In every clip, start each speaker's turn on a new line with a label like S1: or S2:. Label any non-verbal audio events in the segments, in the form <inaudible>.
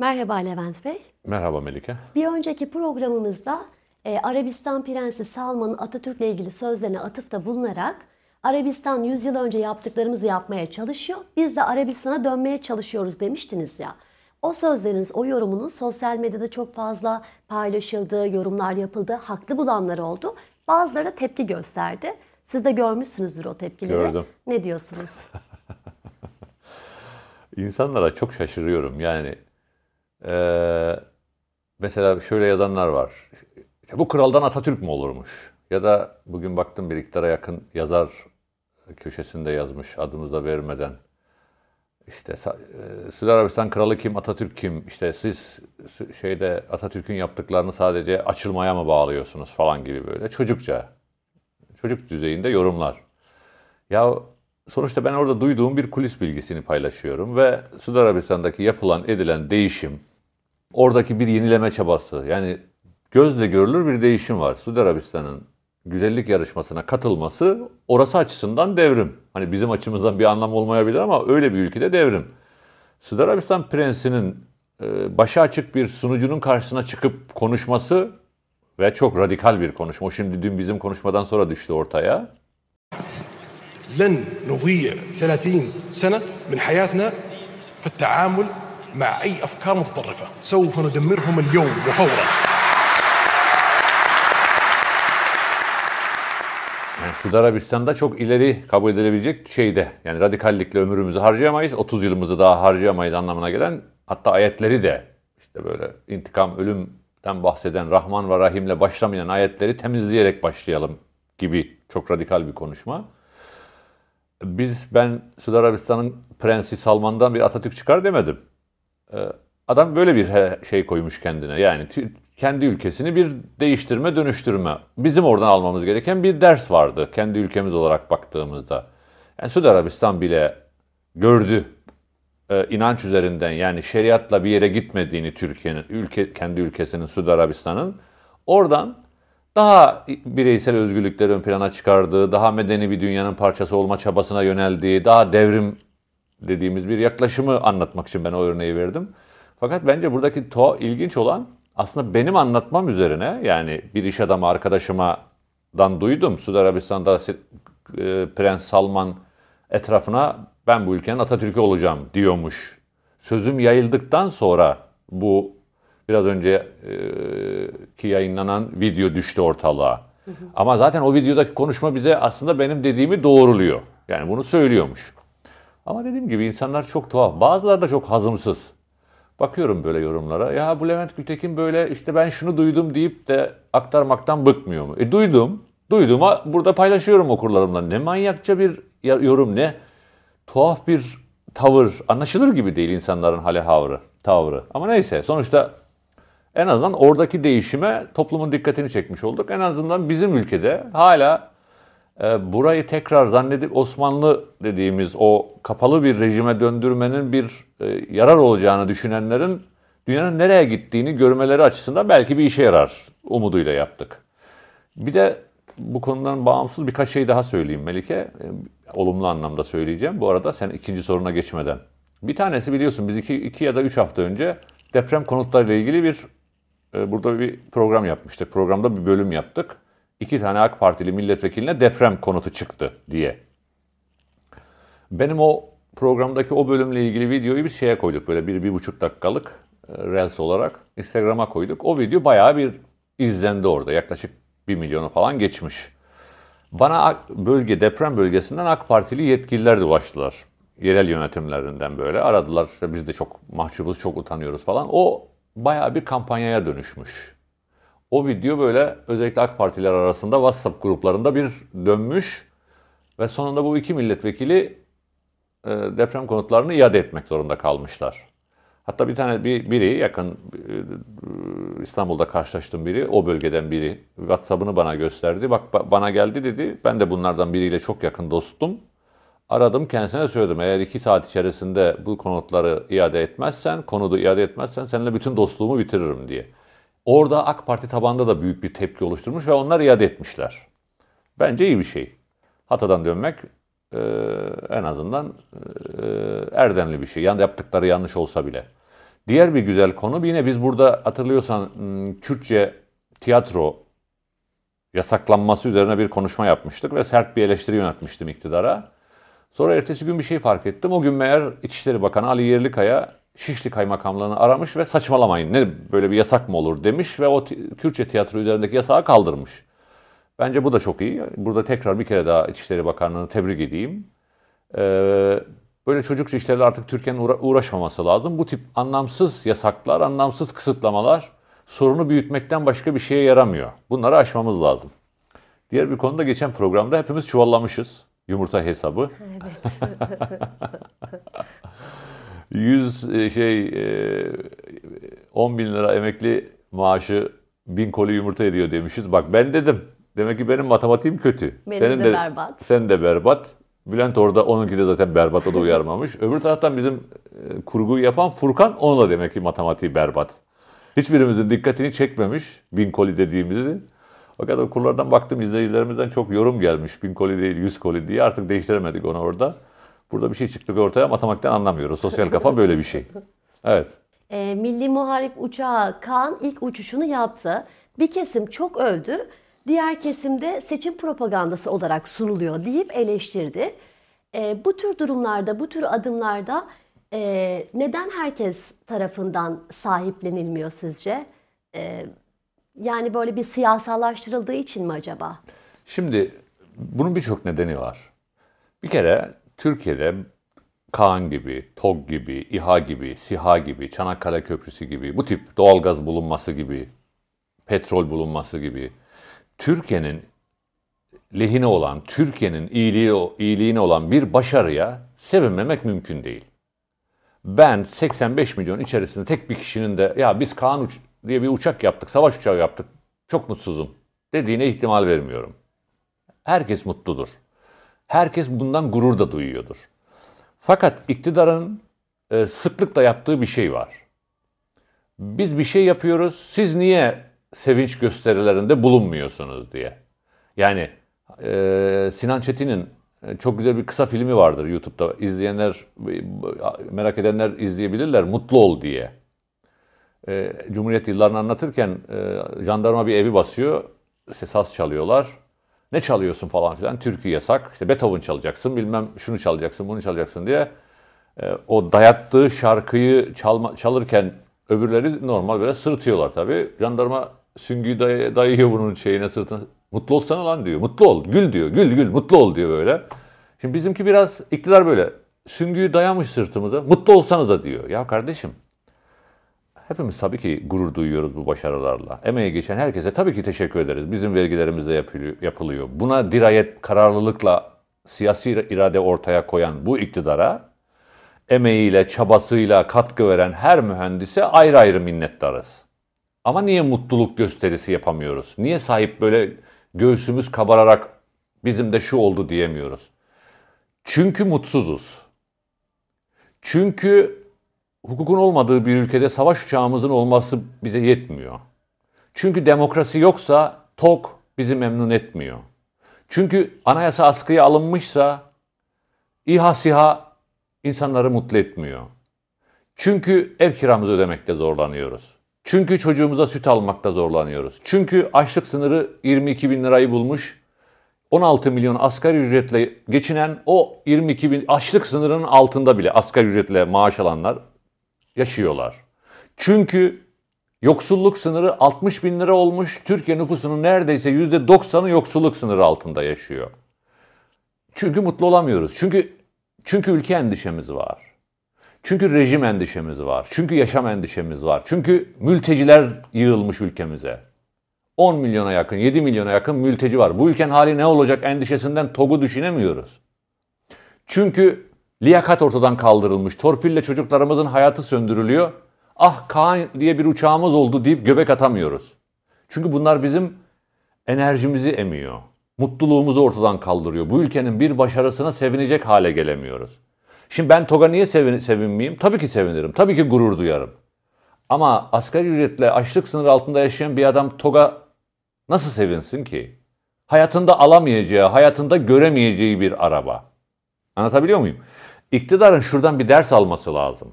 S1: Merhaba Levent Bey.
S2: Merhaba Melike.
S1: Bir önceki programımızda e, Arabistan Prensi Salman'ın Atatürk'le ilgili sözlerine atıfta bulunarak Arabistan 100 yıl önce yaptıklarımızı yapmaya çalışıyor. Biz de Arabistan'a dönmeye çalışıyoruz demiştiniz ya. O sözleriniz, o yorumunuz sosyal medyada çok fazla paylaşıldı, yorumlar yapıldı, haklı bulanlar oldu. Bazıları da tepki gösterdi. Siz de görmüşsünüzdür o tepkileri. Gördüm. Ne diyorsunuz?
S2: <laughs> İnsanlara çok şaşırıyorum. Yani ee, mesela şöyle yazanlar var. İşte bu kraldan Atatürk mü olurmuş? Ya da bugün baktım bir iktidara yakın yazar köşesinde yazmış adımızı da vermeden. İşte e, Suudi Arabistan kralı kim, Atatürk kim? İşte siz şeyde Atatürk'ün yaptıklarını sadece açılmaya mı bağlıyorsunuz falan gibi böyle çocukça. Çocuk düzeyinde yorumlar. Ya sonuçta ben orada duyduğum bir kulis bilgisini paylaşıyorum ve Suudi Arabistan'daki yapılan edilen değişim oradaki bir yenileme çabası. Yani gözle görülür bir değişim var. Suudi Arabistan'ın güzellik yarışmasına katılması orası açısından devrim. Hani bizim açımızdan bir anlam olmayabilir ama öyle bir ülkede devrim. Suudi Arabistan prensinin e, açık bir sunucunun karşısına çıkıp konuşması ve çok radikal bir konuşma. O şimdi dün bizim konuşmadan sonra düştü ortaya.
S1: لن نضيع 30 سنة من حياتنا في التعامل مع أي أفكار متطرفة سوف ندمرهم اليوم وفورا
S2: Yani Arabistan'da çok ileri kabul edilebilecek şeyde yani radikallikle ömrümüzü harcayamayız, 30 yılımızı daha harcayamayız anlamına gelen hatta ayetleri de işte böyle intikam, ölümden bahseden Rahman ve Rahim'le başlamayan ayetleri temizleyerek başlayalım gibi çok radikal bir konuşma. Biz ben Suudi Arabistan'ın Prensi Salman'dan bir Atatürk çıkar demedim. Ee, adam böyle bir şey koymuş kendine. Yani kendi ülkesini bir değiştirme, dönüştürme. Bizim oradan almamız gereken bir ders vardı kendi ülkemiz olarak baktığımızda. Yani Suudi Arabistan bile gördü e, inanç üzerinden yani şeriatla bir yere gitmediğini Türkiye'nin, ülke, kendi ülkesinin Suudi Arabistan'ın. Oradan daha bireysel özgürlükleri ön plana çıkardığı, daha medeni bir dünyanın parçası olma çabasına yöneldiği, daha devrim dediğimiz bir yaklaşımı anlatmak için ben o örneği verdim. Fakat bence buradaki to ilginç olan aslında benim anlatmam üzerine yani bir iş adamı arkadaşıma dan duydum. Suudi Arabistan'da e, Prens Salman etrafına ben bu ülkenin Atatürk'ü olacağım diyormuş. Sözüm yayıldıktan sonra bu biraz önce e, ki yayınlanan video düştü ortalığa. Ama zaten o videodaki konuşma bize aslında benim dediğimi doğruluyor. Yani bunu söylüyormuş. Ama dediğim gibi insanlar çok tuhaf. Bazıları da çok hazımsız. Bakıyorum böyle yorumlara. Ya bu Levent Gültekin böyle işte ben şunu duydum deyip de aktarmaktan bıkmıyor mu? E duydum. Duyduğuma burada paylaşıyorum okurlarımla. Ne manyakça bir yorum ne tuhaf bir tavır. Anlaşılır gibi değil insanların hale havrı, tavrı. Ama neyse sonuçta en azından oradaki değişime toplumun dikkatini çekmiş olduk. En azından bizim ülkede hala e, burayı tekrar zannedip Osmanlı dediğimiz o kapalı bir rejime döndürmenin bir e, yarar olacağını düşünenlerin dünyanın nereye gittiğini görmeleri açısından belki bir işe yarar umuduyla yaptık. Bir de bu konudan bağımsız birkaç şey daha söyleyeyim Melike. E, olumlu anlamda söyleyeceğim. Bu arada sen ikinci soruna geçmeden. Bir tanesi biliyorsun biz iki, iki ya da üç hafta önce deprem konutlarıyla ilgili bir e, burada bir program yapmıştık. Programda bir bölüm yaptık iki tane AK Partili milletvekiline deprem konutu çıktı diye. Benim o programdaki o bölümle ilgili videoyu bir şeye koyduk. Böyle bir, bir buçuk dakikalık e, Reels olarak Instagram'a koyduk. O video bayağı bir izlendi orada. Yaklaşık bir milyonu falan geçmiş. Bana bölge deprem bölgesinden AK Partili yetkililer de ulaştılar. Yerel yönetimlerinden böyle aradılar. İşte biz de çok mahcubuz, çok utanıyoruz falan. O bayağı bir kampanyaya dönüşmüş. O video böyle özellikle AK Partiler arasında WhatsApp gruplarında bir dönmüş ve sonunda bu iki milletvekili e, deprem konutlarını iade etmek zorunda kalmışlar. Hatta bir tane bir, biri yakın e, İstanbul'da karşılaştığım biri, o bölgeden biri WhatsApp'ını bana gösterdi. Bak ba, bana geldi dedi. Ben de bunlardan biriyle çok yakın dostum. Aradım kendisine söyledim. Eğer iki saat içerisinde bu konutları iade etmezsen, konudu iade etmezsen seninle bütün dostluğumu bitiririm diye. Orada AK Parti tabanda da büyük bir tepki oluşturmuş ve onlar iade etmişler. Bence iyi bir şey. Hatadan dönmek e, en azından e, erdemli bir şey. Yani yaptıkları yanlış olsa bile. Diğer bir güzel konu yine biz burada hatırlıyorsan hmm, Kürtçe tiyatro yasaklanması üzerine bir konuşma yapmıştık ve sert bir eleştiri yönetmiştim iktidara. Sonra ertesi gün bir şey fark ettim. O gün meğer İçişleri Bakanı Ali Yerlikaya Şişli Kaymakamlığı'nı aramış ve saçmalamayın ne böyle bir yasak mı olur demiş ve o Kürtçe tiyatro üzerindeki yasağı kaldırmış. Bence bu da çok iyi. Burada tekrar bir kere daha İçişleri Bakanlığı'nı tebrik edeyim. Ee, böyle çocukça işlerle artık Türkiye'nin uğra- uğraşmaması lazım. Bu tip anlamsız yasaklar, anlamsız kısıtlamalar sorunu büyütmekten başka bir şeye yaramıyor. Bunları aşmamız lazım. Diğer bir konuda geçen programda hepimiz çuvallamışız. Yumurta hesabı. Evet. <laughs> 100 e, şey 10 e, bin lira emekli maaşı bin koli yumurta ediyor demişiz. Bak ben dedim. Demek ki benim matematiğim kötü. Benim Senin de, de berbat. Sen de berbat. Bülent orada onunki de zaten berbat o da uyarmamış. <laughs> Öbür taraftan bizim e, kurgu yapan Furkan onunla demek ki matematiği berbat. Hiçbirimizin dikkatini çekmemiş bin koli dediğimizi. Fakat o kurlardan baktım izleyicilerimizden çok yorum gelmiş. Bin koli değil yüz koli diye artık değiştiremedik onu orada. Burada bir şey çıktık ortaya matematikten anlamıyoruz. Sosyal kafa böyle bir şey. Evet.
S1: E, Milli Muharip Uçağı Kaan ilk uçuşunu yaptı. Bir kesim çok övdü, diğer kesimde seçim propagandası olarak sunuluyor deyip eleştirdi. E, bu tür durumlarda, bu tür adımlarda e, neden herkes tarafından sahiplenilmiyor sizce? E, yani böyle bir siyasallaştırıldığı için mi acaba?
S2: Şimdi bunun birçok nedeni var. Bir kere Türkiye'de Kaan gibi, TOG gibi, İHA gibi, SİHA gibi, Çanakkale Köprüsü gibi, bu tip doğalgaz bulunması gibi, petrol bulunması gibi Türkiye'nin lehine olan, Türkiye'nin iyiliği, iyiliğine olan bir başarıya sevinmemek mümkün değil. Ben 85 milyon içerisinde tek bir kişinin de ya biz Kaan uç diye bir uçak yaptık, savaş uçağı yaptık, çok mutsuzum dediğine ihtimal vermiyorum. Herkes mutludur. Herkes bundan gurur da duyuyordur. Fakat iktidarın e, sıklıkla yaptığı bir şey var. Biz bir şey yapıyoruz, siz niye sevinç gösterilerinde bulunmuyorsunuz diye. Yani e, Sinan Çetin'in e, çok güzel bir kısa filmi vardır YouTube'da. İzleyenler, e, merak edenler izleyebilirler. Mutlu ol diye. E, Cumhuriyet yıllarını anlatırken e, jandarma bir evi basıyor. İşte çalıyorlar. Ne çalıyorsun falan filan. Türkü yasak. İşte Beethoven çalacaksın bilmem şunu çalacaksın bunu çalacaksın diye. E, o dayattığı şarkıyı çalma, çalırken öbürleri normal böyle sırıtıyorlar tabii. Jandarma süngüyü day- dayıyor bunun şeyine sırtına. Mutlu olsana lan diyor. Mutlu ol. Gül diyor. Gül gül mutlu ol diyor böyle. Şimdi bizimki biraz iktidar böyle. Süngüyü dayamış sırtımıza. Mutlu olsanız da diyor. Ya kardeşim Hepimiz tabii ki gurur duyuyoruz bu başarılarla. Emeği geçen herkese tabii ki teşekkür ederiz. Bizim vergilerimizde yapılıyor. Buna dirayet, kararlılıkla siyasi irade ortaya koyan bu iktidara emeğiyle, çabasıyla katkı veren her mühendise ayrı ayrı minnettarız. Ama niye mutluluk gösterisi yapamıyoruz? Niye sahip böyle göğsümüz kabararak bizim de şu oldu diyemiyoruz? Çünkü mutsuzuz. Çünkü hukukun olmadığı bir ülkede savaş uçağımızın olması bize yetmiyor. Çünkü demokrasi yoksa tok bizi memnun etmiyor. Çünkü anayasa askıya alınmışsa İHA SİHA insanları mutlu etmiyor. Çünkü ev kiramızı ödemekte zorlanıyoruz. Çünkü çocuğumuza süt almakta zorlanıyoruz. Çünkü açlık sınırı 22 bin lirayı bulmuş. 16 milyon asgari ücretle geçinen o 22 bin açlık sınırının altında bile asgari ücretle maaş alanlar yaşıyorlar. Çünkü yoksulluk sınırı 60 bin lira olmuş. Türkiye nüfusunun neredeyse %90'ı yoksulluk sınırı altında yaşıyor. Çünkü mutlu olamıyoruz. Çünkü çünkü ülke endişemiz var. Çünkü rejim endişemiz var. Çünkü yaşam endişemiz var. Çünkü mülteciler yığılmış ülkemize. 10 milyona yakın, 7 milyona yakın mülteci var. Bu ülkenin hali ne olacak endişesinden togu düşünemiyoruz. Çünkü Liyakat ortadan kaldırılmış. Torpille çocuklarımızın hayatı söndürülüyor. Ah Kaan diye bir uçağımız oldu deyip göbek atamıyoruz. Çünkü bunlar bizim enerjimizi emiyor. Mutluluğumuzu ortadan kaldırıyor. Bu ülkenin bir başarısına sevinecek hale gelemiyoruz. Şimdi ben TOG'a niye sevin sevinmeyeyim? Tabii ki sevinirim. Tabii ki gurur duyarım. Ama asgari ücretle açlık sınırı altında yaşayan bir adam TOG'a nasıl sevinsin ki? Hayatında alamayacağı, hayatında göremeyeceği bir araba. Anlatabiliyor muyum? İktidarın şuradan bir ders alması lazım.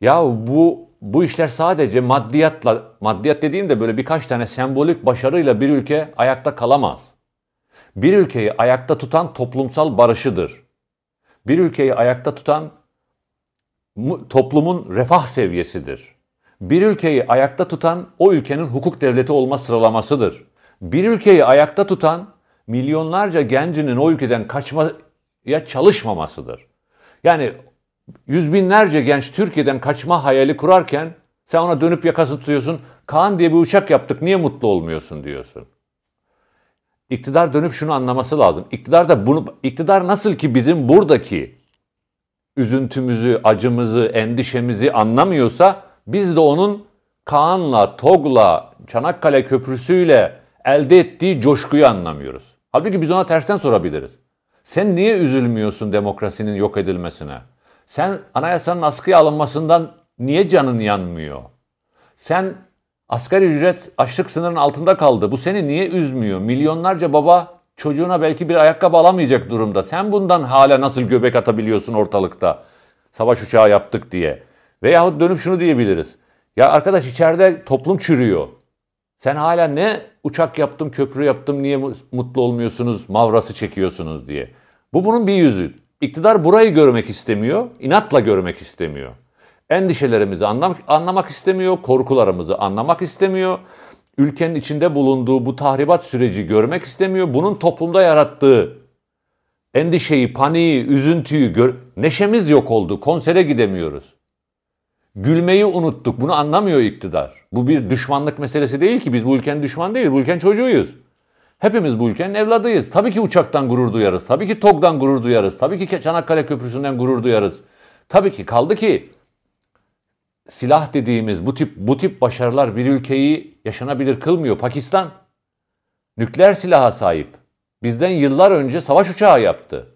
S2: Ya bu bu işler sadece maddiyatla, maddiyat dediğimde böyle birkaç tane sembolik başarıyla bir ülke ayakta kalamaz. Bir ülkeyi ayakta tutan toplumsal barışıdır. Bir ülkeyi ayakta tutan toplumun refah seviyesidir. Bir ülkeyi ayakta tutan o ülkenin hukuk devleti olma sıralamasıdır. Bir ülkeyi ayakta tutan milyonlarca gencinin o ülkeden kaçmaya çalışmamasıdır. Yani yüz binlerce genç Türkiye'den kaçma hayali kurarken sen ona dönüp yakasını tutuyorsun. Kaan diye bir uçak yaptık niye mutlu olmuyorsun diyorsun. İktidar dönüp şunu anlaması lazım. İktidar da bunu, iktidar nasıl ki bizim buradaki üzüntümüzü, acımızı, endişemizi anlamıyorsa biz de onun Kaan'la, TOG'la, Çanakkale Köprüsü'yle elde ettiği coşkuyu anlamıyoruz. Halbuki biz ona tersten sorabiliriz. Sen niye üzülmüyorsun demokrasinin yok edilmesine? Sen anayasanın askıya alınmasından niye canın yanmıyor? Sen asgari ücret açlık sınırının altında kaldı. Bu seni niye üzmüyor? Milyonlarca baba çocuğuna belki bir ayakkabı alamayacak durumda. Sen bundan hala nasıl göbek atabiliyorsun ortalıkta? Savaş uçağı yaptık diye. Veyahut dönüp şunu diyebiliriz. Ya arkadaş içeride toplum çürüyor. Sen hala ne uçak yaptım, köprü yaptım niye mutlu olmuyorsunuz, mavrası çekiyorsunuz diye. Bu bunun bir yüzü. İktidar burayı görmek istemiyor, inatla görmek istemiyor. Endişelerimizi anlamak istemiyor, korkularımızı anlamak istemiyor. Ülkenin içinde bulunduğu bu tahribat süreci görmek istemiyor. Bunun toplumda yarattığı endişeyi, paniği, üzüntüyü, neşemiz yok oldu. Konsere gidemiyoruz. Gülmeyi unuttuk. Bunu anlamıyor iktidar. Bu bir düşmanlık meselesi değil ki. Biz bu ülkenin düşman değil. Bu ülkenin çocuğuyuz. Hepimiz bu ülkenin evladıyız. Tabii ki uçaktan gurur duyarız. Tabii ki TOG'dan gurur duyarız. Tabii ki Çanakkale Köprüsü'nden gurur duyarız. Tabii ki kaldı ki silah dediğimiz bu tip bu tip başarılar bir ülkeyi yaşanabilir kılmıyor. Pakistan nükleer silaha sahip. Bizden yıllar önce savaş uçağı yaptı.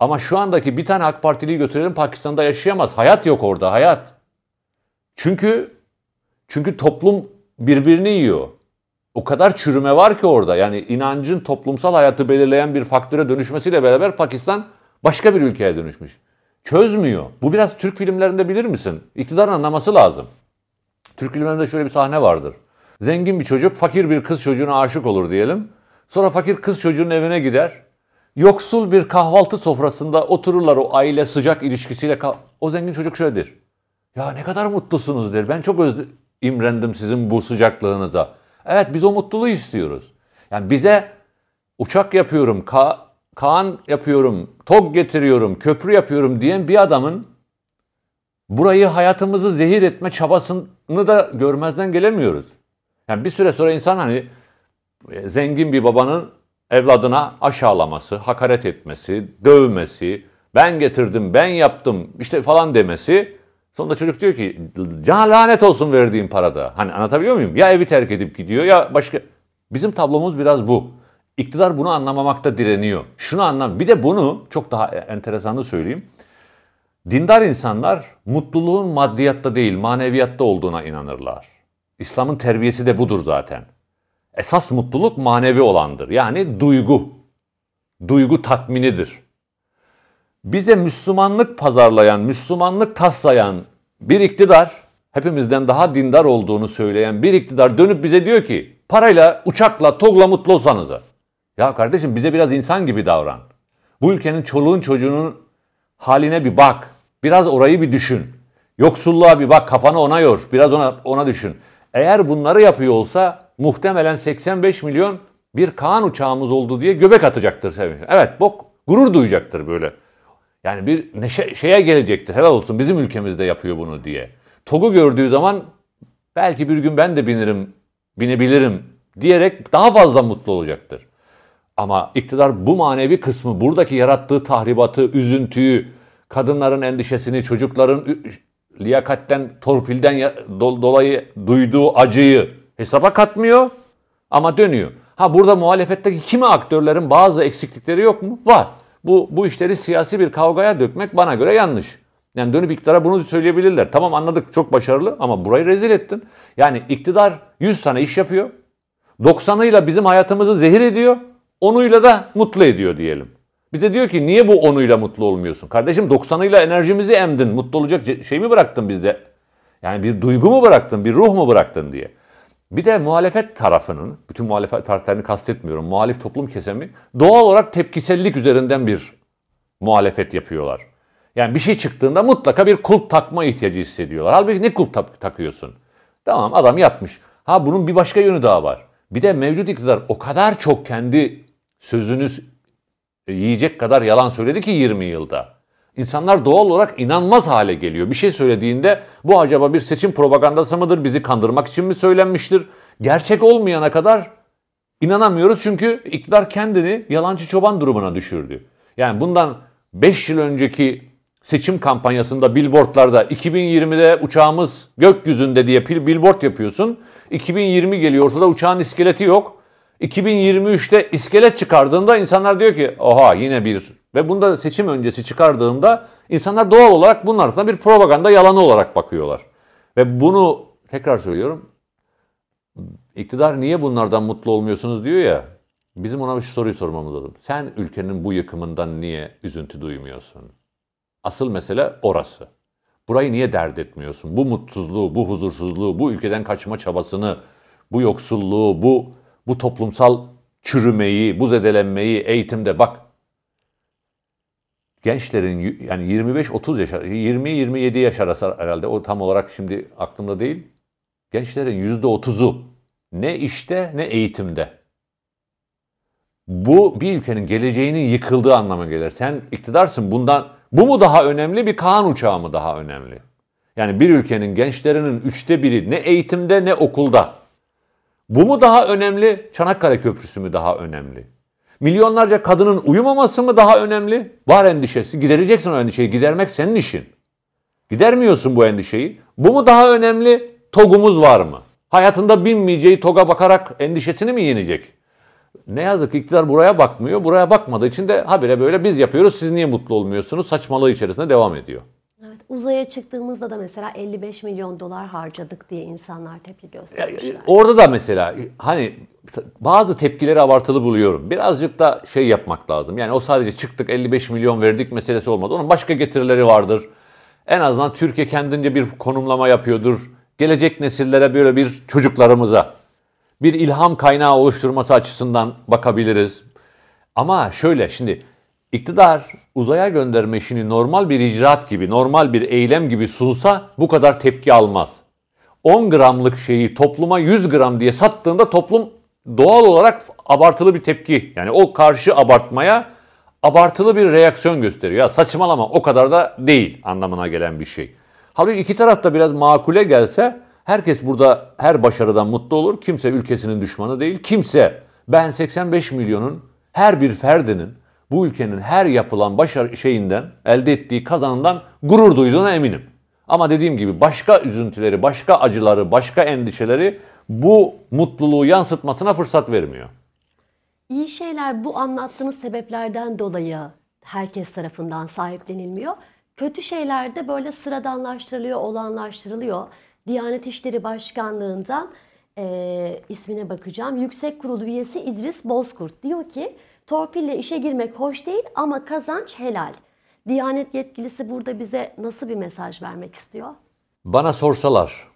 S2: Ama şu andaki bir tane AK Partili'yi götürelim Pakistan'da yaşayamaz. Hayat yok orada hayat. Çünkü çünkü toplum birbirini yiyor. O kadar çürüme var ki orada. Yani inancın toplumsal hayatı belirleyen bir faktöre dönüşmesiyle beraber Pakistan başka bir ülkeye dönüşmüş. Çözmüyor. Bu biraz Türk filmlerinde bilir misin? İktidar anlaması lazım. Türk filmlerinde şöyle bir sahne vardır. Zengin bir çocuk fakir bir kız çocuğuna aşık olur diyelim. Sonra fakir kız çocuğunun evine gider. Yoksul bir kahvaltı sofrasında otururlar o aile sıcak ilişkisiyle. O zengin çocuk şöyledir. Ya ne kadar mutlusunuz der. Ben çok öz imrendim sizin bu sıcaklığınıza. Evet biz o mutluluğu istiyoruz. Yani bize uçak yapıyorum, ka Kaan yapıyorum, tok getiriyorum, köprü yapıyorum diyen bir adamın burayı hayatımızı zehir etme çabasını da görmezden gelemiyoruz. Yani bir süre sonra insan hani e, zengin bir babanın evladına aşağılaması, hakaret etmesi, dövmesi, ben getirdim, ben yaptım işte falan demesi Sonunda çocuk diyor ki can lanet olsun verdiğim parada. Hani anlatabiliyor muyum? Ya evi terk edip gidiyor ya başka. Bizim tablomuz biraz bu. İktidar bunu anlamamakta direniyor. Şunu anlam. Bir de bunu çok daha e, enteresanı söyleyeyim. Dindar insanlar mutluluğun maddiyatta değil maneviyatta olduğuna inanırlar. İslam'ın terbiyesi de budur zaten. Esas mutluluk manevi olandır. Yani duygu. Duygu tatminidir bize Müslümanlık pazarlayan, Müslümanlık taslayan bir iktidar, hepimizden daha dindar olduğunu söyleyen bir iktidar dönüp bize diyor ki parayla, uçakla, togla mutlu olsanıza. Ya kardeşim bize biraz insan gibi davran. Bu ülkenin çoluğun çocuğunun haline bir bak. Biraz orayı bir düşün. Yoksulluğa bir bak, kafanı ona yor. Biraz ona, ona düşün. Eğer bunları yapıyor olsa muhtemelen 85 milyon bir Kaan uçağımız oldu diye göbek atacaktır sevinç. Evet bok gurur duyacaktır böyle. Yani bir neşe, şeye gelecektir. Helal olsun bizim ülkemizde yapıyor bunu diye. TOG'u gördüğü zaman belki bir gün ben de binirim, binebilirim diyerek daha fazla mutlu olacaktır. Ama iktidar bu manevi kısmı, buradaki yarattığı tahribatı, üzüntüyü, kadınların endişesini, çocukların liyakatten, torpilden dolayı duyduğu acıyı hesaba katmıyor ama dönüyor. Ha burada muhalefetteki kimi aktörlerin bazı eksiklikleri yok mu? Var. Bu, bu işleri siyasi bir kavgaya dökmek bana göre yanlış. Yani dönüp iktidara bunu söyleyebilirler. Tamam anladık çok başarılı ama burayı rezil ettin. Yani iktidar 100 tane iş yapıyor. 90'ıyla bizim hayatımızı zehir ediyor. 10'uyla da mutlu ediyor diyelim. Bize diyor ki niye bu 10'uyla mutlu olmuyorsun? Kardeşim 90'ıyla enerjimizi emdin. Mutlu olacak şey mi bıraktın bizde? Yani bir duygu mu bıraktın, bir ruh mu bıraktın diye. Bir de muhalefet tarafının, bütün muhalefet partilerini kastetmiyorum, muhalif toplum kesemi doğal olarak tepkisellik üzerinden bir muhalefet yapıyorlar. Yani bir şey çıktığında mutlaka bir kulp takma ihtiyacı hissediyorlar. Halbuki ne kulp takıyorsun? Tamam adam yapmış. Ha bunun bir başka yönü daha var. Bir de mevcut iktidar o kadar çok kendi sözünüz yiyecek kadar yalan söyledi ki 20 yılda. İnsanlar doğal olarak inanmaz hale geliyor. Bir şey söylediğinde bu acaba bir seçim propagandası mıdır? Bizi kandırmak için mi söylenmiştir? Gerçek olmayana kadar inanamıyoruz çünkü iktidar kendini yalancı çoban durumuna düşürdü. Yani bundan 5 yıl önceki seçim kampanyasında billboardlarda 2020'de uçağımız gökyüzünde diye billboard yapıyorsun. 2020 geliyor ortada uçağın iskeleti yok. 2023'te iskelet çıkardığında insanlar diyor ki oha yine bir ve bunda seçim öncesi çıkardığımda insanlar doğal olarak bunun altına bir propaganda yalanı olarak bakıyorlar. Ve bunu tekrar söylüyorum. İktidar niye bunlardan mutlu olmuyorsunuz diyor ya. Bizim ona şu soruyu sormamız lazım. Sen ülkenin bu yıkımından niye üzüntü duymuyorsun? Asıl mesele orası. Burayı niye dert etmiyorsun? Bu mutsuzluğu, bu huzursuzluğu, bu ülkeden kaçma çabasını, bu yoksulluğu, bu bu toplumsal çürümeyi, bu zedelenmeyi eğitimde bak gençlerin yani 25-30 yaş, 20-27 yaş arası herhalde o tam olarak şimdi aklımda değil. Gençlerin %30'u ne işte ne eğitimde. Bu bir ülkenin geleceğinin yıkıldığı anlama gelir. Sen iktidarsın bundan bu mu daha önemli bir Kaan uçağı mı daha önemli? Yani bir ülkenin gençlerinin üçte biri ne eğitimde ne okulda. Bu mu daha önemli? Çanakkale Köprüsü mü daha önemli? Milyonlarca kadının uyumaması mı daha önemli? Var endişesi. Gidereceksin o endişeyi. Gidermek senin işin. Gidermiyorsun bu endişeyi. Bu mu daha önemli? Togumuz var mı? Hayatında binmeyeceği toga bakarak endişesini mi yenecek? Ne yazık ki iktidar buraya bakmıyor. Buraya bakmadığı için de habire böyle biz yapıyoruz siz niye mutlu olmuyorsunuz saçmalığı içerisinde devam ediyor.
S1: Evet. Uzaya çıktığımızda da mesela 55 milyon dolar harcadık diye insanlar tepki göstermişler. E,
S2: orada da mesela e, hani bazı tepkileri abartılı buluyorum. Birazcık da şey yapmak lazım. Yani o sadece çıktık 55 milyon verdik meselesi olmadı. Onun başka getirileri vardır. En azından Türkiye kendince bir konumlama yapıyordur. Gelecek nesillere böyle bir çocuklarımıza bir ilham kaynağı oluşturması açısından bakabiliriz. Ama şöyle şimdi İktidar uzaya gönderme işini normal bir icraat gibi, normal bir eylem gibi sunsa bu kadar tepki almaz. 10 gramlık şeyi topluma 100 gram diye sattığında toplum doğal olarak abartılı bir tepki. Yani o karşı abartmaya abartılı bir reaksiyon gösteriyor. Ya saçmalama o kadar da değil anlamına gelen bir şey. Halbuki iki taraf da biraz makule gelse herkes burada her başarıdan mutlu olur. Kimse ülkesinin düşmanı değil. Kimse ben 85 milyonun her bir ferdinin bu ülkenin her yapılan başarı şeyinden, elde ettiği kazanından gurur duyduğuna eminim. Ama dediğim gibi başka üzüntüleri, başka acıları, başka endişeleri bu mutluluğu yansıtmasına fırsat vermiyor.
S1: İyi şeyler bu anlattığınız sebeplerden dolayı herkes tarafından sahiplenilmiyor. Kötü şeyler de böyle sıradanlaştırılıyor, olanlaştırılıyor. Diyanet İşleri Başkanlığı'ndan e, ismine bakacağım. Yüksek Kurulu üyesi İdris Bozkurt diyor ki Torpille işe girmek hoş değil ama kazanç helal. Diyanet yetkilisi burada bize nasıl bir mesaj vermek istiyor?
S2: Bana sorsalar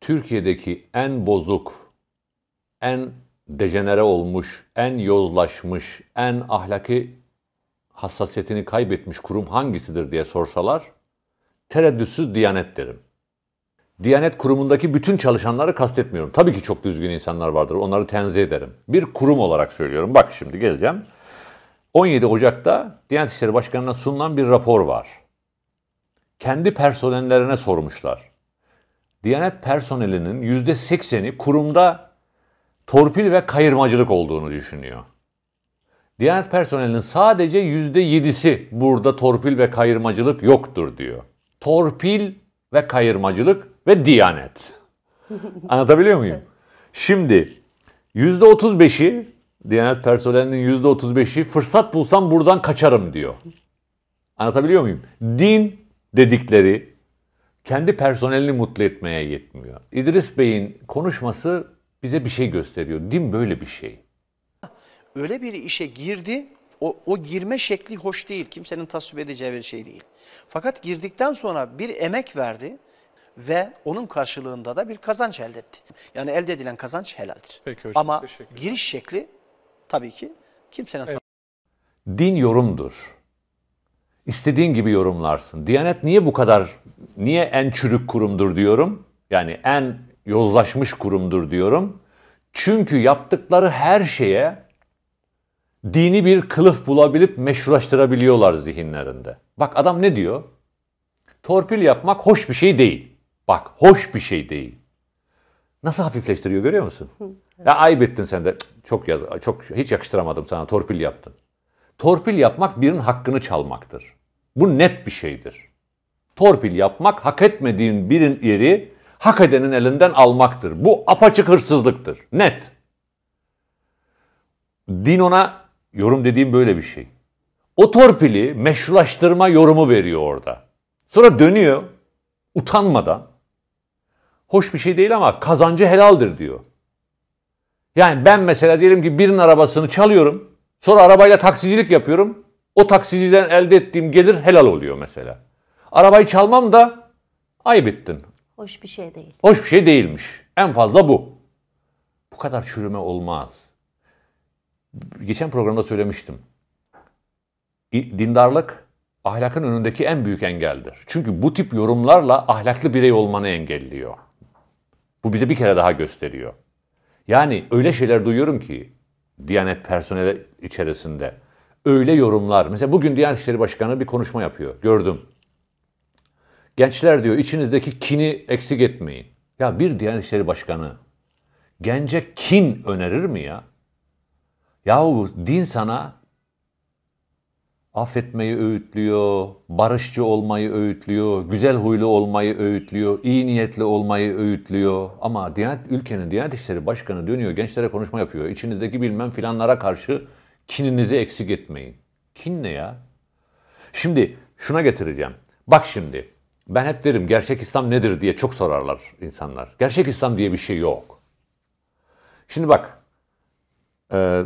S2: Türkiye'deki en bozuk, en dejenere olmuş, en yozlaşmış, en ahlaki hassasiyetini kaybetmiş kurum hangisidir diye sorsalar tereddütsüz Diyanet derim. Diyanet kurumundaki bütün çalışanları kastetmiyorum. Tabii ki çok düzgün insanlar vardır. Onları tenzih ederim. Bir kurum olarak söylüyorum. Bak şimdi geleceğim. 17 Ocak'ta Diyanet İşleri Başkanı'na sunulan bir rapor var. Kendi personellerine sormuşlar. Diyanet personelinin %80'i kurumda torpil ve kayırmacılık olduğunu düşünüyor. Diyanet personelinin sadece %7'si burada torpil ve kayırmacılık yoktur diyor. Torpil ve kayırmacılık ve Diyanet. Anlatabiliyor muyum? Şimdi %35'i Diyanet personelinin %35'i fırsat bulsam buradan kaçarım diyor. Anlatabiliyor muyum? Din dedikleri kendi personelini mutlu etmeye yetmiyor. İdris Bey'in konuşması bize bir şey gösteriyor. Din böyle bir şey. Öyle bir işe girdi, o, o girme şekli hoş değil. Kimsenin tasvip edeceği bir şey değil. Fakat girdikten sonra bir emek verdi ve onun karşılığında da bir kazanç elde etti. Yani elde edilen kazanç helaldir. Peki hocam, Ama giriş şekli tabii ki kimsenin evet. Din yorumdur. İstediğin gibi yorumlarsın. Diyanet niye bu kadar, niye en çürük kurumdur diyorum. Yani en yozlaşmış kurumdur diyorum. Çünkü yaptıkları her şeye dini bir kılıf bulabilip meşrulaştırabiliyorlar zihinlerinde. Bak adam ne diyor? Torpil yapmak hoş bir şey değil. Bak hoş bir şey değil. Nasıl hafifleştiriyor görüyor musun? Ya ayıp ettin sen de. Çok yaz, çok hiç yakıştıramadım sana. Torpil yaptın. Torpil yapmak birinin hakkını çalmaktır. Bu net bir şeydir. Torpil yapmak hak etmediğin birin yeri hak edenin elinden almaktır. Bu apaçık hırsızlıktır. Net. Din ona yorum dediğim böyle bir şey. O torpili meşrulaştırma yorumu veriyor orada. Sonra dönüyor utanmadan hoş bir şey değil ama kazancı helaldir diyor. Yani ben mesela diyelim ki birinin arabasını çalıyorum. Sonra arabayla taksicilik yapıyorum. O taksiciden elde ettiğim gelir helal oluyor mesela. Arabayı çalmam da ayıp ettim.
S1: Hoş bir şey değil.
S2: Hoş bir şey değilmiş. En fazla bu. Bu kadar çürüme olmaz. Geçen programda söylemiştim. Dindarlık ahlakın önündeki en büyük engeldir. Çünkü bu tip yorumlarla ahlaklı birey olmanı engelliyor. Bu bize bir kere daha gösteriyor. Yani öyle şeyler duyuyorum ki Diyanet personeli içerisinde. Öyle yorumlar. Mesela bugün Diyanet İşleri Başkanı bir konuşma yapıyor. Gördüm. Gençler diyor içinizdeki kini eksik etmeyin. Ya bir Diyanet İşleri Başkanı gence kin önerir mi ya? Yahu din sana affetmeyi öğütlüyor, barışçı olmayı öğütlüyor, güzel huylu olmayı öğütlüyor, iyi niyetli olmayı öğütlüyor. Ama Diyanet, ülkenin Diyanet İşleri Başkanı dönüyor, gençlere konuşma yapıyor. İçinizdeki bilmem filanlara karşı kininizi eksik etmeyin. Kin ne ya? Şimdi şuna getireceğim. Bak şimdi, ben hep derim gerçek İslam nedir diye çok sorarlar insanlar. Gerçek İslam diye bir şey yok. Şimdi bak, e,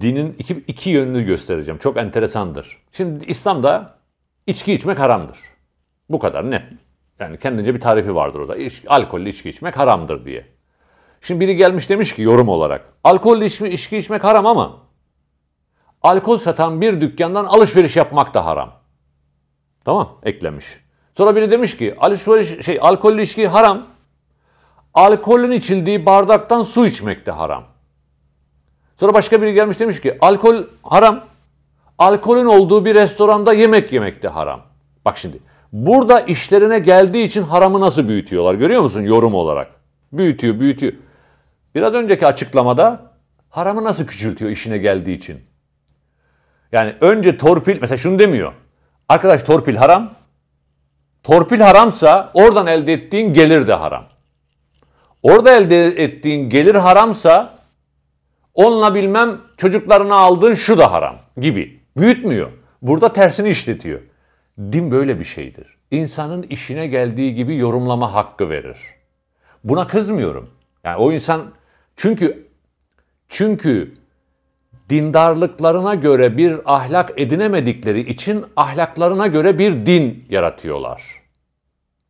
S2: dinin iki, iki yönünü göstereceğim. Çok enteresandır. Şimdi İslam'da içki içmek haramdır. Bu kadar net. Yani kendince bir tarifi vardır orada. İç, alkollü içki içmek haramdır diye. Şimdi biri gelmiş demiş ki yorum olarak. Alkollü içki, içki içmek haram ama alkol satan bir dükkandan alışveriş yapmak da haram. Tamam eklemiş. Sonra biri demiş ki alışveriş şey alkollü içki haram. Alkolün içildiği bardaktan su içmek de haram. Sonra başka biri gelmiş demiş ki alkol haram. Alkolün olduğu bir restoranda yemek yemek de haram. Bak şimdi burada işlerine geldiği için haramı nasıl büyütüyorlar görüyor musun yorum olarak? Büyütüyor büyütüyor. Biraz önceki açıklamada haramı nasıl küçültüyor işine geldiği için? Yani önce torpil mesela şunu demiyor. Arkadaş torpil haram. Torpil haramsa oradan elde ettiğin gelir de haram. Orada elde ettiğin gelir haramsa Onunla bilmem çocuklarını aldın şu da haram gibi. Büyütmüyor. Burada tersini işletiyor. Din böyle bir şeydir. İnsanın işine geldiği gibi yorumlama hakkı verir. Buna kızmıyorum. Yani o insan çünkü çünkü dindarlıklarına göre bir ahlak edinemedikleri için ahlaklarına göre bir din yaratıyorlar.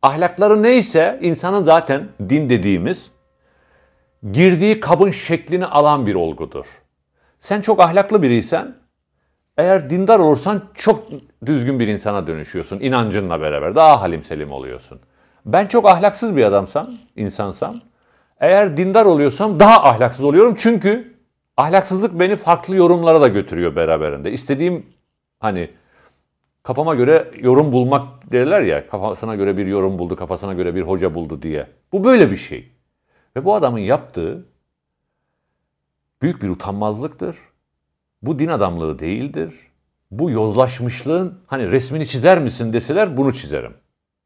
S2: Ahlakları neyse insanın zaten din dediğimiz girdiği kabın şeklini alan bir olgudur. Sen çok ahlaklı biriysen, eğer dindar olursan çok düzgün bir insana dönüşüyorsun inancınla beraber. Daha halim selim oluyorsun. Ben çok ahlaksız bir adamsam, insansam, eğer dindar oluyorsam daha ahlaksız oluyorum. Çünkü ahlaksızlık beni farklı yorumlara da götürüyor beraberinde. İstediğim hani kafama göre yorum bulmak derler ya, kafasına göre bir yorum buldu, kafasına göre bir hoca buldu diye. Bu böyle bir şey. Ve bu adamın yaptığı büyük bir utanmazlıktır. Bu din adamlığı değildir. Bu yozlaşmışlığın hani resmini çizer misin deseler bunu çizerim.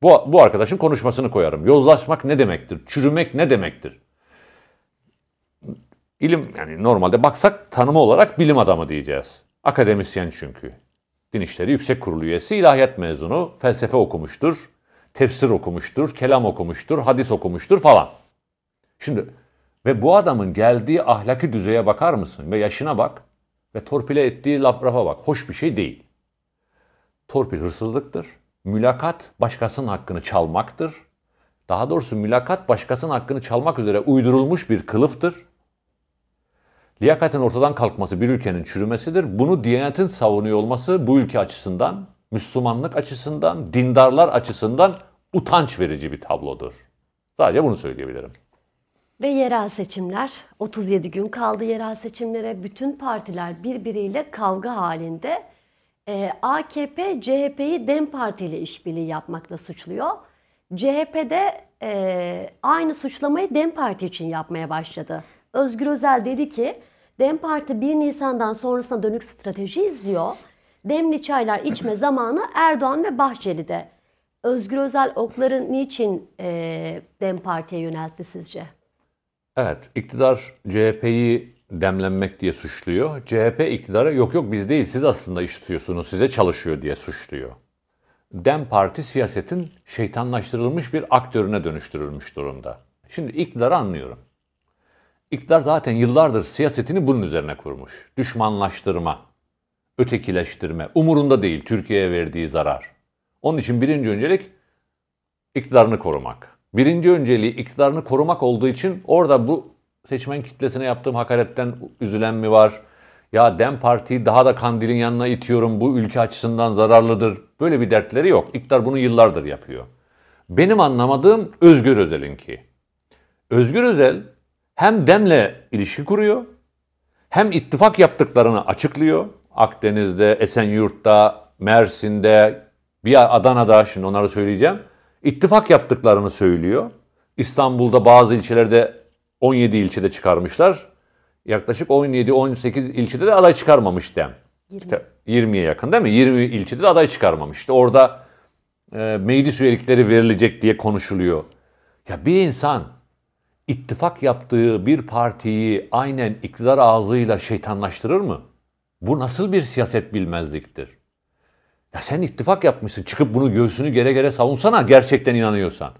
S2: Bu, bu arkadaşın konuşmasını koyarım. Yozlaşmak ne demektir? Çürümek ne demektir? İlim yani normalde baksak tanımı olarak bilim adamı diyeceğiz. Akademisyen çünkü. Din İşleri Yüksek Kurulu üyesi, ilahiyat mezunu, felsefe okumuştur, tefsir okumuştur, kelam okumuştur, hadis okumuştur falan. Şimdi ve bu adamın geldiği ahlaki düzeye bakar mısın? Ve yaşına bak ve torpile ettiği laprafa bak. Hoş bir şey değil. Torpil hırsızlıktır. Mülakat başkasının hakkını çalmaktır. Daha doğrusu mülakat başkasının hakkını çalmak üzere uydurulmuş bir kılıftır. Liyakatin ortadan kalkması bir ülkenin çürümesidir. Bunu Diyanet'in savunuyor olması bu ülke açısından, Müslümanlık açısından, dindarlar açısından utanç verici bir tablodur. Sadece bunu söyleyebilirim.
S1: Ve yerel seçimler 37 gün kaldı yerel seçimlere. Bütün partiler birbiriyle kavga halinde. Ee, AKP CHP'yi DEM Parti ile işbirliği yapmakla suçluyor. CHP'de e, aynı suçlamayı DEM Parti için yapmaya başladı. Özgür Özel dedi ki DEM Parti 1 Nisan'dan sonrasına dönük strateji izliyor. Demli çaylar içme <clears throat> zamanı Erdoğan ve Bahçeli'de. Özgür Özel okların niçin e, DEM Parti'ye yöneltti sizce?
S2: Evet, iktidar CHP'yi demlenmek diye suçluyor. CHP iktidara yok yok biz değil siz aslında istiyorsunuz size çalışıyor diye suçluyor. Dem Parti siyasetin şeytanlaştırılmış bir aktörüne dönüştürülmüş durumda. Şimdi iktidarı anlıyorum. İktidar zaten yıllardır siyasetini bunun üzerine kurmuş. Düşmanlaştırma, ötekileştirme, umurunda değil Türkiye'ye verdiği zarar. Onun için birinci öncelik iktidarını korumak birinci önceliği iktidarını korumak olduğu için orada bu seçmen kitlesine yaptığım hakaretten üzülen mi var? Ya Dem Parti'yi daha da Kandil'in yanına itiyorum bu ülke açısından zararlıdır. Böyle bir dertleri yok. İktidar bunu yıllardır yapıyor. Benim anlamadığım Özgür Özel'in ki. Özgür Özel hem Dem'le ilişki kuruyor hem ittifak yaptıklarını açıklıyor. Akdeniz'de, Esenyurt'ta, Mersin'de, bir Adana'da şimdi onları söyleyeceğim ittifak yaptıklarını söylüyor. İstanbul'da bazı ilçelerde 17 ilçede çıkarmışlar. Yaklaşık 17-18 ilçede de aday çıkarmamış dem. 20. İşte 20'ye yakın değil mi? 20 ilçede de aday çıkarmamış. orada e, meclis üyelikleri verilecek diye konuşuluyor. Ya bir insan ittifak yaptığı bir partiyi aynen iktidar ağzıyla şeytanlaştırır mı? Bu nasıl bir siyaset bilmezliktir? Ya sen ittifak yapmışsın. Çıkıp bunu göğsünü gere gere savunsana gerçekten inanıyorsan.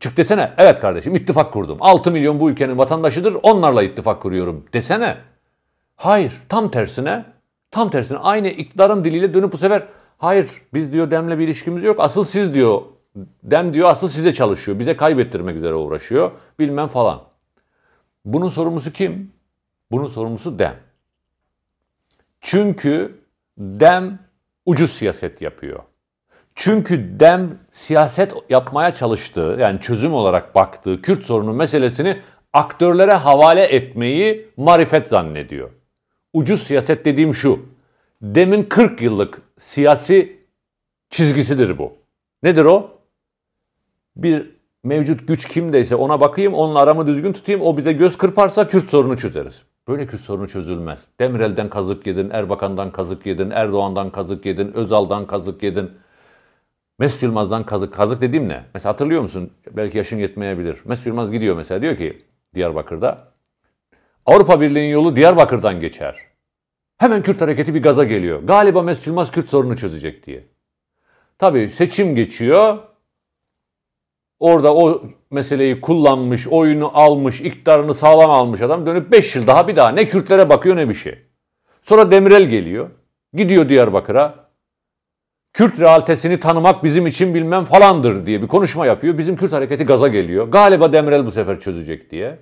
S2: Çık desene evet kardeşim ittifak kurdum. 6 milyon bu ülkenin vatandaşıdır onlarla ittifak kuruyorum desene. Hayır tam tersine tam tersine aynı iktidarın diliyle dönüp bu sefer hayır biz diyor Dem'le bir ilişkimiz yok asıl siz diyor Dem diyor asıl size çalışıyor bize kaybettirmek üzere uğraşıyor bilmem falan. Bunun sorumlusu kim? Bunun sorumlusu Dem. Çünkü Dem ucuz siyaset yapıyor. Çünkü DEM siyaset yapmaya çalıştığı, yani çözüm olarak baktığı Kürt sorunu meselesini aktörlere havale etmeyi marifet zannediyor. Ucuz siyaset dediğim şu. DEM'in 40 yıllık siyasi çizgisidir bu. Nedir o? Bir mevcut güç kimdeyse ona bakayım, onunla aramı düzgün tutayım, o bize göz kırparsa Kürt sorunu çözeriz. Böyle ki sorun çözülmez. Demirel'den kazık yedin, Erbakan'dan kazık yedin, Erdoğan'dan kazık yedin, Özal'dan kazık yedin. Mesut Yılmaz'dan kazık. Kazık dediğim ne? Mesela hatırlıyor musun? Belki yaşın yetmeyebilir. Mesut Yılmaz gidiyor mesela diyor ki Diyarbakır'da. Avrupa Birliği'nin yolu Diyarbakır'dan geçer. Hemen Kürt hareketi bir gaza geliyor. Galiba Mesut Yılmaz Kürt sorunu çözecek diye. Tabii seçim geçiyor. Orada o meseleyi kullanmış, oyunu almış, iktidarını sağlam almış adam dönüp 5 yıl daha bir daha ne Kürtlere bakıyor ne bir şey. Sonra Demirel geliyor. Gidiyor Diyarbakır'a. Kürt realtesini tanımak bizim için bilmem falandır diye bir konuşma yapıyor. Bizim Kürt hareketi gaza geliyor. Galiba Demirel bu sefer çözecek diye.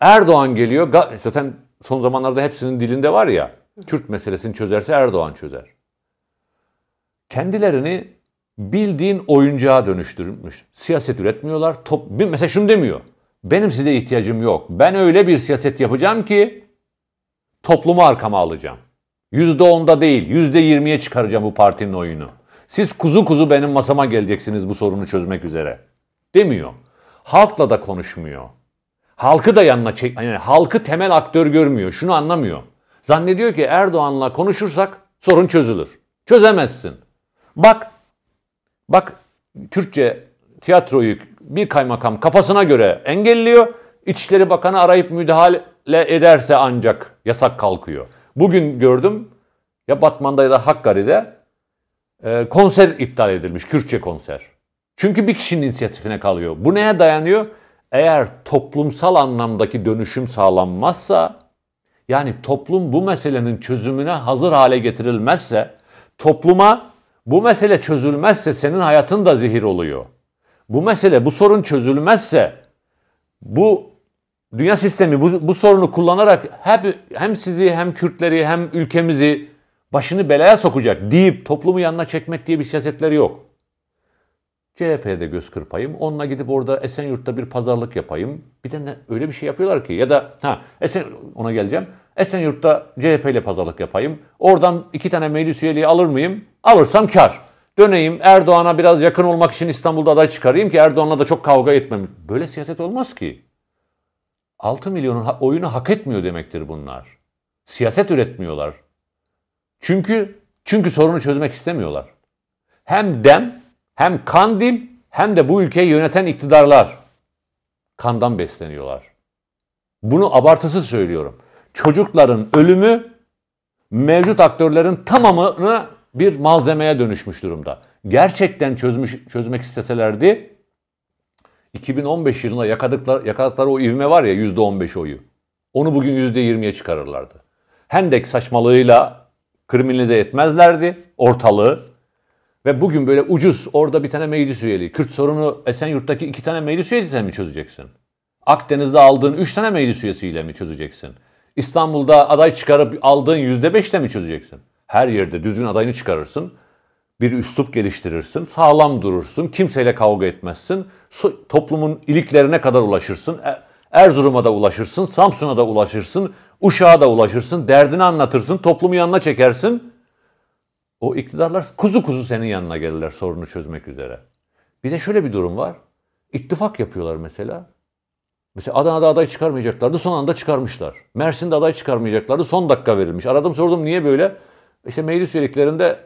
S2: Erdoğan geliyor. Zaten son zamanlarda hepsinin dilinde var ya. Kürt meselesini çözerse Erdoğan çözer. Kendilerini bildiğin oyuncağa dönüştürmüş. Siyaset üretmiyorlar. Top, mesela şunu demiyor. Benim size ihtiyacım yok. Ben öyle bir siyaset yapacağım ki toplumu arkama alacağım. Yüzde onda değil, yüzde yirmiye çıkaracağım bu partinin oyunu. Siz kuzu kuzu benim masama geleceksiniz bu sorunu çözmek üzere. Demiyor. Halkla da konuşmuyor. Halkı da yanına çek, yani halkı temel aktör görmüyor. Şunu anlamıyor. Zannediyor ki Erdoğan'la konuşursak sorun çözülür. Çözemezsin. Bak Bak Kürtçe tiyatroyu bir kaymakam kafasına göre engelliyor. İçişleri Bakanı arayıp müdahale ederse ancak yasak kalkıyor. Bugün gördüm ya Batman'da ya da Hakkari'de e, konser iptal edilmiş. Kürtçe konser. Çünkü bir kişinin inisiyatifine kalıyor. Bu neye dayanıyor? Eğer toplumsal anlamdaki dönüşüm sağlanmazsa yani toplum bu meselenin çözümüne hazır hale getirilmezse topluma bu mesele çözülmezse senin hayatın da zehir oluyor. Bu mesele, bu sorun çözülmezse bu dünya sistemi bu, bu sorunu kullanarak hep, hem sizi hem Kürtleri hem ülkemizi başını belaya sokacak deyip toplumu yanına çekmek diye bir siyasetleri yok. CHP'ye de göz kırpayım. Onunla gidip orada Esenyurt'ta bir pazarlık yapayım. Bir de ne, öyle bir şey yapıyorlar ki. Ya da ha Esen, ona geleceğim. Esenyurt'ta CHP ile pazarlık yapayım. Oradan iki tane meclis üyeliği alır mıyım? Alırsam kar. Döneyim Erdoğan'a biraz yakın olmak için İstanbul'da aday çıkarayım ki Erdoğan'la da çok kavga etmem. Böyle siyaset olmaz ki. 6 milyonun oyunu hak etmiyor demektir bunlar. Siyaset üretmiyorlar. Çünkü çünkü sorunu çözmek istemiyorlar. Hem dem, hem kandil, hem de bu ülkeyi yöneten iktidarlar kandan besleniyorlar. Bunu abartısız söylüyorum. Çocukların ölümü mevcut aktörlerin tamamını bir malzemeye dönüşmüş durumda. Gerçekten çözmüş çözmek isteselerdi 2015 yılında yakadıkları, yakadıkları o ivme var ya %15 oyu. Onu bugün %20'ye çıkarırlardı. Hendek saçmalığıyla kriminalize etmezlerdi ortalığı. Ve bugün böyle ucuz orada bir tane meclis üyeliği. Kürt sorunu Esenyurt'taki iki tane meclis sen mi çözeceksin? Akdeniz'de aldığın üç tane meclis üyesiyle mi çözeceksin? İstanbul'da aday çıkarıp aldığın yüzde beşle mi çözeceksin? Her yerde düzgün adayını çıkarırsın. Bir üslup geliştirirsin. Sağlam durursun. Kimseyle kavga etmezsin. Toplumun iliklerine kadar ulaşırsın. E, Erzurum'a da ulaşırsın. Samsun'a da ulaşırsın. Uşak'a da ulaşırsın. Derdini anlatırsın. Toplumu yanına çekersin. O iktidarlar kuzu kuzu senin yanına gelirler sorunu çözmek üzere. Bir de şöyle bir durum var. İttifak yapıyorlar mesela. Mesela Adana'da aday çıkarmayacaklardı son anda çıkarmışlar. Mersin'de aday çıkarmayacaklardı son dakika verilmiş. Aradım sordum niye böyle? İşte meclis üyeliklerinde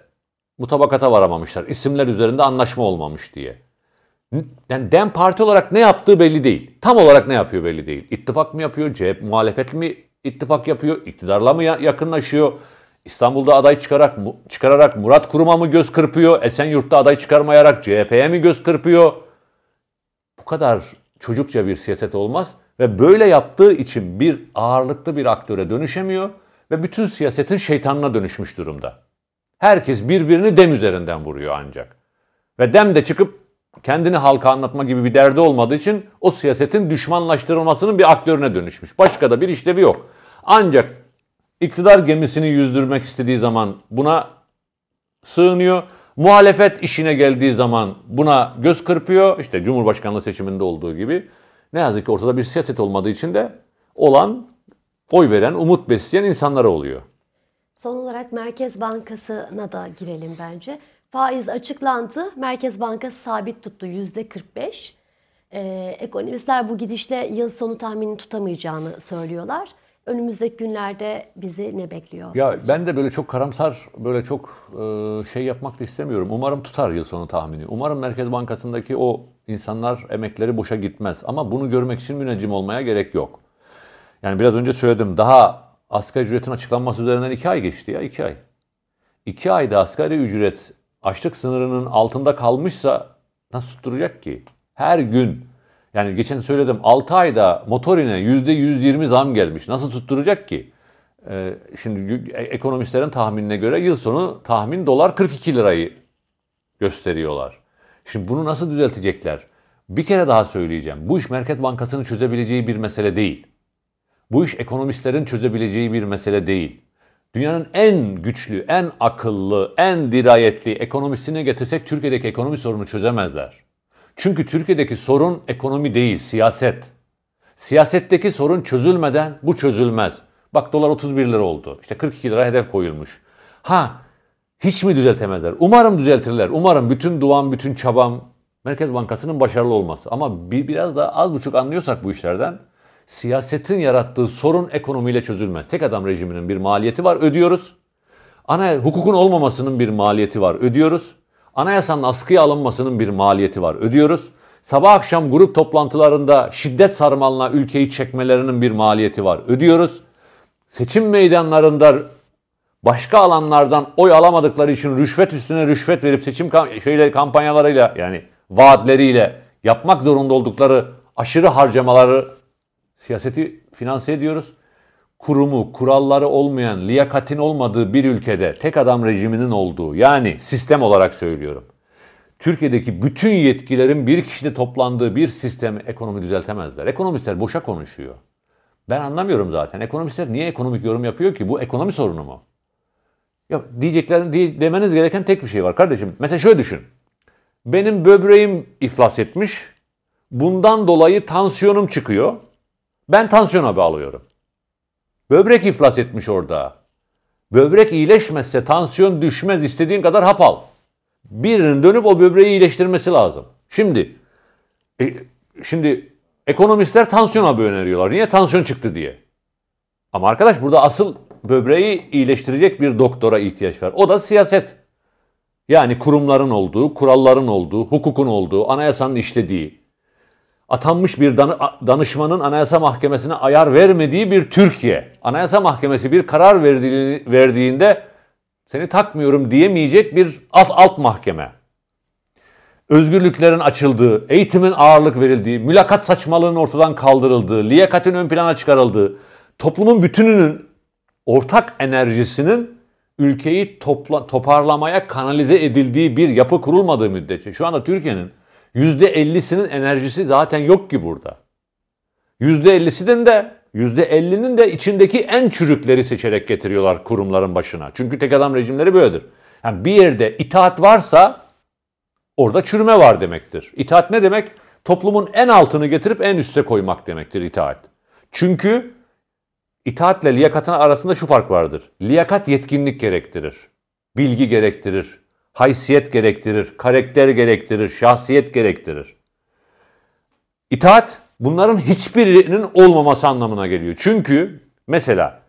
S2: mutabakata varamamışlar. İsimler üzerinde anlaşma olmamış diye. Yani DEM parti olarak ne yaptığı belli değil. Tam olarak ne yapıyor belli değil. İttifak mı yapıyor? CHP muhalefet mi ittifak yapıyor? İktidarla mı yakınlaşıyor? İstanbul'da aday çıkarak çıkararak Murat Kurum'a mı göz kırpıyor? Esenyurt'ta aday çıkarmayarak CHP'ye mi göz kırpıyor? Bu kadar çocukça bir siyaset olmaz ve böyle yaptığı için bir ağırlıklı bir aktöre dönüşemiyor ve bütün siyasetin şeytanına dönüşmüş durumda. Herkes birbirini dem üzerinden vuruyor ancak. Ve dem de çıkıp kendini halka anlatma gibi bir derdi olmadığı için o siyasetin düşmanlaştırılmasının bir aktörüne dönüşmüş. Başka da bir işlevi yok. Ancak iktidar gemisini yüzdürmek istediği zaman buna sığınıyor. Muhalefet işine geldiği zaman buna göz kırpıyor. İşte Cumhurbaşkanlığı seçiminde olduğu gibi. Ne yazık ki ortada bir siyaset olmadığı için de olan oy veren, umut besleyen insanlar oluyor.
S1: Son olarak Merkez Bankası'na da girelim bence. Faiz açıklandı. Merkez Bankası sabit tuttu yüzde 45. Ee, ekonomistler bu gidişle yıl sonu tahmini tutamayacağını söylüyorlar. Önümüzdeki günlerde bizi ne bekliyor? Ya
S2: sizce? ben de böyle çok karamsar, böyle çok e, şey yapmak da istemiyorum. Umarım tutar yıl sonu tahmini. Umarım Merkez Bankası'ndaki o insanlar emekleri boşa gitmez. Ama bunu görmek için müneccim olmaya gerek yok. Yani biraz önce söyledim daha asgari ücretin açıklanması üzerinden iki ay geçti ya iki ay. 2 ayda asgari ücret açlık sınırının altında kalmışsa nasıl tutturacak ki? Her gün yani geçen söyledim 6 ayda motorine %120 zam gelmiş. Nasıl tutturacak ki? Ee, şimdi e, ekonomistlerin tahminine göre yıl sonu tahmin dolar 42 lirayı gösteriyorlar. Şimdi bunu nasıl düzeltecekler? Bir kere daha söyleyeceğim. Bu iş Merkez Bankası'nın çözebileceği bir mesele değil. Bu iş ekonomistlerin çözebileceği bir mesele değil. Dünyanın en güçlü, en akıllı, en dirayetli ekonomistine getirsek Türkiye'deki ekonomi sorunu çözemezler. Çünkü Türkiye'deki sorun ekonomi değil, siyaset. Siyasetteki sorun çözülmeden bu çözülmez. Bak dolar 31 lira oldu. İşte 42 lira hedef koyulmuş. Ha hiç mi düzeltemezler? Umarım düzeltirler. Umarım bütün duam, bütün çabam Merkez Bankası'nın başarılı olması. Ama bir, biraz daha az buçuk anlıyorsak bu işlerden siyasetin yarattığı sorun ekonomiyle çözülmez. Tek adam rejiminin bir maliyeti var, ödüyoruz. Ana hukukun olmamasının bir maliyeti var, ödüyoruz. Anayasanın askıya alınmasının bir maliyeti var, ödüyoruz. Sabah akşam grup toplantılarında şiddet sarmalına ülkeyi çekmelerinin bir maliyeti var, ödüyoruz. Seçim meydanlarında başka alanlardan oy alamadıkları için rüşvet üstüne rüşvet verip seçim kam- şeyle kampanyalarıyla yani vaatleriyle yapmak zorunda oldukları aşırı harcamaları Siyaseti finanse ediyoruz. Kurumu, kuralları olmayan, liyakatin olmadığı bir ülkede tek adam rejiminin olduğu, yani sistem olarak söylüyorum. Türkiye'deki bütün yetkilerin bir kişide toplandığı bir sistemi ekonomi düzeltemezler. Ekonomistler boşa konuşuyor. Ben anlamıyorum zaten. Ekonomistler niye ekonomik yorum yapıyor ki? Bu ekonomi sorunu mu? Ya diyecekler, demeniz gereken tek bir şey var kardeşim. Mesela şöyle düşün. Benim böbreğim iflas etmiş. Bundan dolayı tansiyonum çıkıyor. Ben tansiyona alıyorum. Böbrek iflas etmiş orada. Böbrek iyileşmezse tansiyon düşmez istediğin kadar hap al. Birinin dönüp o böbreği iyileştirmesi lazım. Şimdi e, şimdi ekonomistler tansiyon hapı öneriyorlar. Niye tansiyon çıktı diye. Ama arkadaş burada asıl böbreği iyileştirecek bir doktora ihtiyaç var. O da siyaset. Yani kurumların olduğu, kuralların olduğu, hukukun olduğu, anayasanın işlediği atanmış bir danışmanın Anayasa Mahkemesi'ne ayar vermediği bir Türkiye. Anayasa Mahkemesi bir karar verdiğinde seni takmıyorum diyemeyecek bir alt alt mahkeme. Özgürlüklerin açıldığı, eğitimin ağırlık verildiği, mülakat saçmalığının ortadan kaldırıldığı, liyakatin ön plana çıkarıldığı, toplumun bütününün ortak enerjisinin ülkeyi topla, toparlamaya kanalize edildiği bir yapı kurulmadığı müddetçe şu anda Türkiye'nin %50'sinin enerjisi zaten yok ki burada. %50'sinin de %50'nin de içindeki en çürükleri seçerek getiriyorlar kurumların başına. Çünkü tek adam rejimleri böyledir. Yani bir yerde itaat varsa orada çürüme var demektir. İtaat ne demek? Toplumun en altını getirip en üste koymak demektir itaat. Çünkü itaatle liyakatın arasında şu fark vardır. Liyakat yetkinlik gerektirir. Bilgi gerektirir haysiyet gerektirir, karakter gerektirir, şahsiyet gerektirir. İtaat bunların hiçbirinin olmaması anlamına geliyor. Çünkü mesela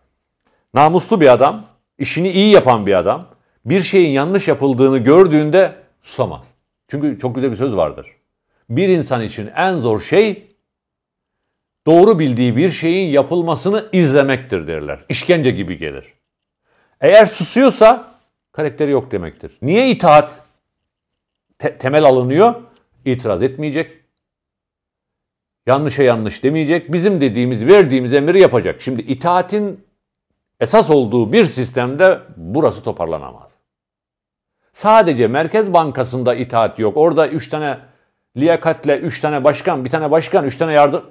S2: namuslu bir adam, işini iyi yapan bir adam bir şeyin yanlış yapıldığını gördüğünde susamaz. Çünkü çok güzel bir söz vardır. Bir insan için en zor şey doğru bildiği bir şeyin yapılmasını izlemektir derler. İşkence gibi gelir. Eğer susuyorsa karakteri yok demektir. Niye itaat te- temel alınıyor? İtiraz etmeyecek. Yanlışa yanlış demeyecek. Bizim dediğimiz, verdiğimiz emri yapacak. Şimdi itaatin esas olduğu bir sistemde burası toparlanamaz. Sadece Merkez Bankası'nda itaat yok. Orada üç tane liyakatle üç tane başkan, bir tane başkan, üç tane yardım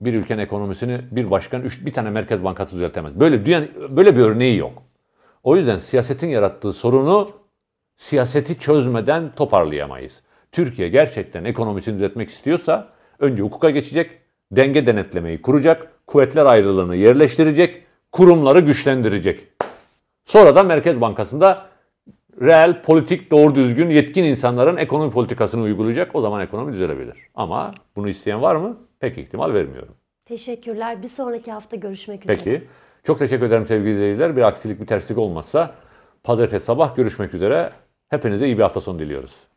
S2: bir ülkenin ekonomisini bir başkan, üç, bir tane merkez bankası düzeltemez. Böyle dünyanın, böyle bir örneği yok. O yüzden siyasetin yarattığı sorunu siyaseti çözmeden toparlayamayız. Türkiye gerçekten ekonomisini düzeltmek istiyorsa önce hukuka geçecek, denge denetlemeyi kuracak, kuvvetler ayrılığını yerleştirecek, kurumları güçlendirecek. Sonra da Merkez Bankası'nda reel, politik, doğru düzgün, yetkin insanların ekonomi politikasını uygulayacak. O zaman ekonomi düzelebilir. Ama bunu isteyen var mı? Pek ihtimal vermiyorum.
S1: Teşekkürler. Bir sonraki hafta görüşmek üzere.
S2: Peki. Çok teşekkür ederim sevgili izleyiciler. Bir aksilik bir terslik olmazsa pazartesi sabah görüşmek üzere. Hepinize iyi bir hafta sonu diliyoruz.